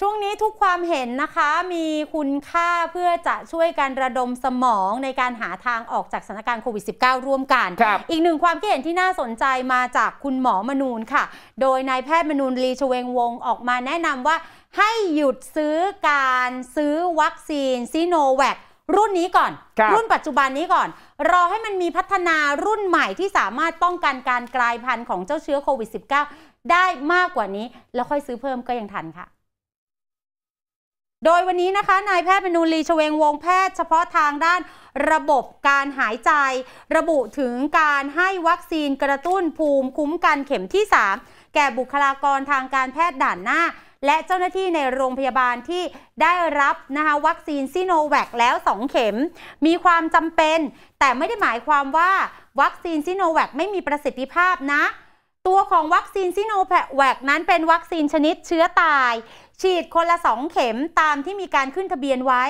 ช่วงนี้ทุกความเห็นนะคะมีคุณค่าเพื่อจะช่วยการระดมสมองในการหาทางออกจากสถานการณ์โควิด -19 ร่วมกัน อีกหนึ่งความคิดเห็นที่น่าสนใจมาจากคุณหมอมนูนค่ะ โดยนายแพทย์มนูนลีชเวงวงออกมาแนะนำว่า ให้หยุดซื้อการซื้อวัคซีนซีโนแวครุ่นนี้ก่อนรรุ่นปัจจุบันนี้ก่อน รอให้มันมีพัฒนารุ่นใหม่ที่สามารถป้องกันการกลายพันธุ์ของเจ้าเชื้อโควิด -19 ได้มากกว่านี้ แล้วค่อยซื้อเพิ่มก็ยังทันค่ะโดยวันนี้นะคะนายแพทย์มนูลีชเวงวงแพทย์เฉพาะทางด้านระบบการหายใจ ระบุถึงการให้วัคซีนกระตุ้นภูมิคุ้มกันเข็มที่ 3 แก่บุคลากรทางการแพทย์ด่านหน้า และเจ้าหน้าที่ในโรงพยาบาลที่ได้รับนะคะวัคซีนซิโนแวคแล้ว 2 เข็ม มีความจำเป็น แต่ไม่ได้หมายความว่าวัคซีนซิโนแวคไม่มีประสิทธิภาพนะตัวของวัคซีนซิโนแพแวกนั้นเป็นวัคซีนชนิดเชื้อตาย ฉีดคนละ2 เข็มตามที่มีการขึ้นทะเบียนไว้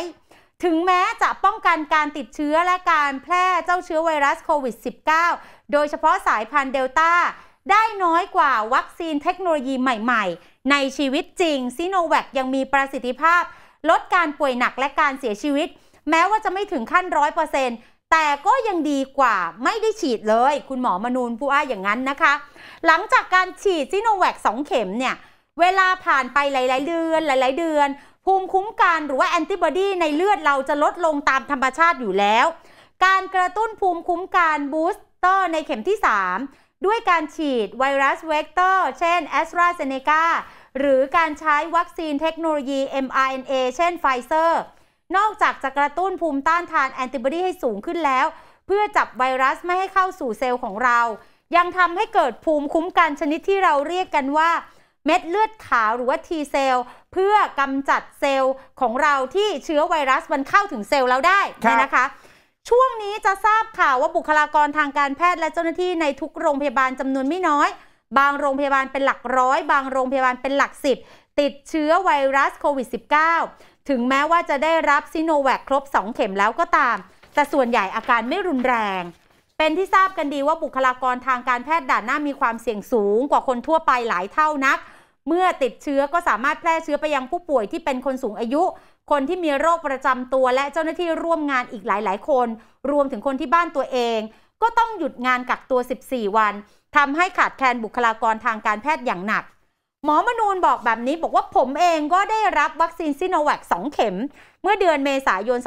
ถึงแม้จะป้องกันการติดเชื้อและการแพร่เจ้าเชื้อไวรัสโควิด -19 โดยเฉพาะสายพันธุ์เดลต้า ได้น้อยกว่าวัคซีนเทคโนโลยีใหม่ๆ ในชีวิตจริงซิโนแวกยังมีประสิทธิภาพ ลดการป่วยหนักและการเสียชีวิต แม้ว่าจะไม่ถึงขั้นร้อยเปอร์เซ็นต์แต่ก็ยังดีกว่าไม่ได้ฉีดเลย คุณหมอมนูนผู้อ้าอย่างนั้นนะคะ หลังจากการฉีดซิโนแวคสองเข็มเนี่ย เวลาผ่านไปหลายๆเดือนหลายๆเดือน ภูมิคุ้มกันหรือว่าแอนติบอดีในเลือดเราจะลดลงตามธรรมชาติอยู่แล้ว การกระตุ้นภูมิคุ้มกันบูสเตอร์ในเข็มที่ 3 ด้วยการฉีดไวรัสเวกเตอร์เช่นแอสตราเซเนกาหรือการใช้วัคซีนเทคโนโลยี mRNA เช่นไฟเซอร์นอกจากจะกระตุ้นภูมิต้านทานแอนติบอดีให้สูงขึ้นแล้ว เพื่อจับไวรัสไม่ให้เข้าสู่เซลล์ของเรา ยังทำให้เกิดภูมิคุ้มกันชนิดที่เราเรียกกันว่าเม็ดเลือดขาวหรือว่า T เซลล์เพื่อกำจัดเซลล์ของเราที่เชื้อไวรัสมันเข้าถึงเซลล์เราได้นี่นะคะ ช่วงนี้จะทราบข่าวว่าบุคลากรทางการแพทย์และเจ้าหน้าที่ในทุกโรงพยาบาลจำนวนไม่น้อย บางโรงพยาบาลเป็นหลักร้อย บางโรงพยาบาลเป็นหลักสิบติดเชื้อไวรัสโควิด -19 ถึงแม้ว่าจะได้รับซิโนแวคครบ 2 เข็มแล้วก็ตาม แต่ส่วนใหญ่อาการไม่รุนแรง เป็นที่ทราบกันดีว่าบุคลากรทางการแพทย์ด่านหน้ามีความเสี่ยงสูงกว่าคนทั่วไปหลายเท่านัก เมื่อติดเชื้อก็สามารถแพร่เชื้อไปยังผู้ป่วยที่เป็นคนสูงอายุ คนที่มีโรคประจำตัวและเจ้าหน้าที่ร่วมงานอีกหลายๆ คน รวมถึงคนที่บ้านตัวเอง ก็ต้องหยุดงานกักตัว 14 วันทำให้ขาดแคลนบุคลากรทางการแพทย์อย่างหนักหมอมนูนบอกแบบนี้บอกว่าผมเองก็ได้รับวัคซีนซิโนแวค2เข็ม เมื่อเดือนเมษายน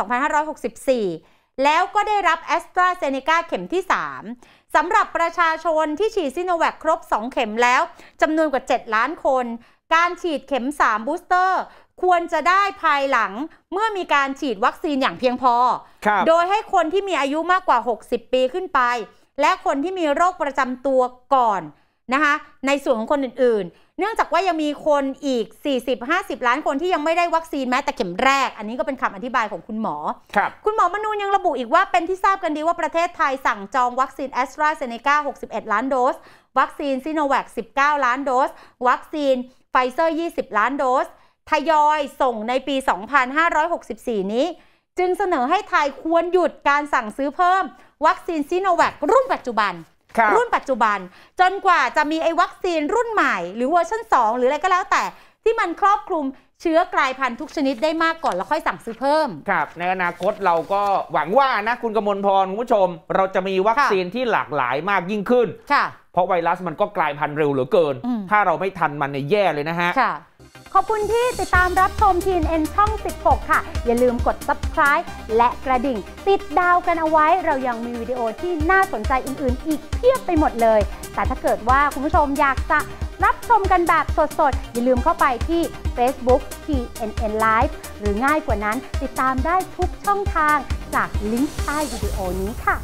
2564 แล้วก็ได้รับแอสตราเซเนกาเข็มที่ 3สำหรับประชาชนที่ฉีดซิโนแวคครบ 2 เข็มแล้วจำนวนกว่า 7 ล้านคน การฉีดเข็ม 3 บูสเตอร์ ควรจะได้ภายหลังเมื่อมีการฉีดวัคซีนอย่างเพียงพอ โดยให้คนที่มีอายุมากกว่า 60 ปีขึ้นไป และคนที่มีโรคประจำตัวก่อนนะคะในส่วนของคนอื่นๆ เนื่องจากว่ายังมีคนอีก 40-50 ล้านคนที่ยังไม่ได้วัคซีนแม้แต่เข็มแรก อันนี้ก็เป็นคำอธิบายของคุณหมอ ครับ คุณหมอมนูนยังระบุอีกว่าเป็นที่ทราบกันดีว่าประเทศไทยสั่งจองวัคซีนแอสตราเซเนกา 61 ล้านโดส วัคซีนซิโนแวค 19 ล้านโดส วัคซีนไฟเซอร์ 20 ล้านโดส ทยอยส่งในปี 2564 นี้ จึงเสนอให้ไทยควรหยุดการสั่งซื้อเพิ่มวัคซีนซิโนแวครุ่นปัจจุบันรุ่นปัจจุบันจนกว่าจะมีไอ้วัคซีนรุ่นใหม่หรือเวอร์ชัน2 หรืออะไรก็แล้วแต่ ที่มันครอบคลุมเชื้อกลายพันธุ์ทุกชนิดได้มากก่อนแล้วค่อยสั่งซื้อเพิ่ม ครับ ในอนาคตเราก็หวังว่านะ คุณกมลพรคุณผู้ชม เราจะมีวัคซีนที่หลากหลายมากยิ่งขึ้น ค่ะ เพราะไวรัสมันก็กลายพันธุ์เร็วเหลือเกิน ถ้าเราไม่ทันมันเนี่ยแย่เลยนะฮะะขอบคุณที่ติดตามรับชม TNN ช่อง 16 ค่ะ อย่าลืมกด subscribe และกระดิ่ง ติดดาวกันเอาไว้ เรายังมีวิดีโอที่น่าสนใจอื่นๆ อีกเพียบไปหมดเลย แต่ถ้าเกิดว่าคุณผู้ชมอยากจะรับชมกันแบบสดๆ อย่าลืมเข้าไปที่ Facebook TNN Live หรือง่ายกว่านั้นติดตามได้ทุกช่องทางจากลิงก์ใต้วิดีโอนี้ค่ะ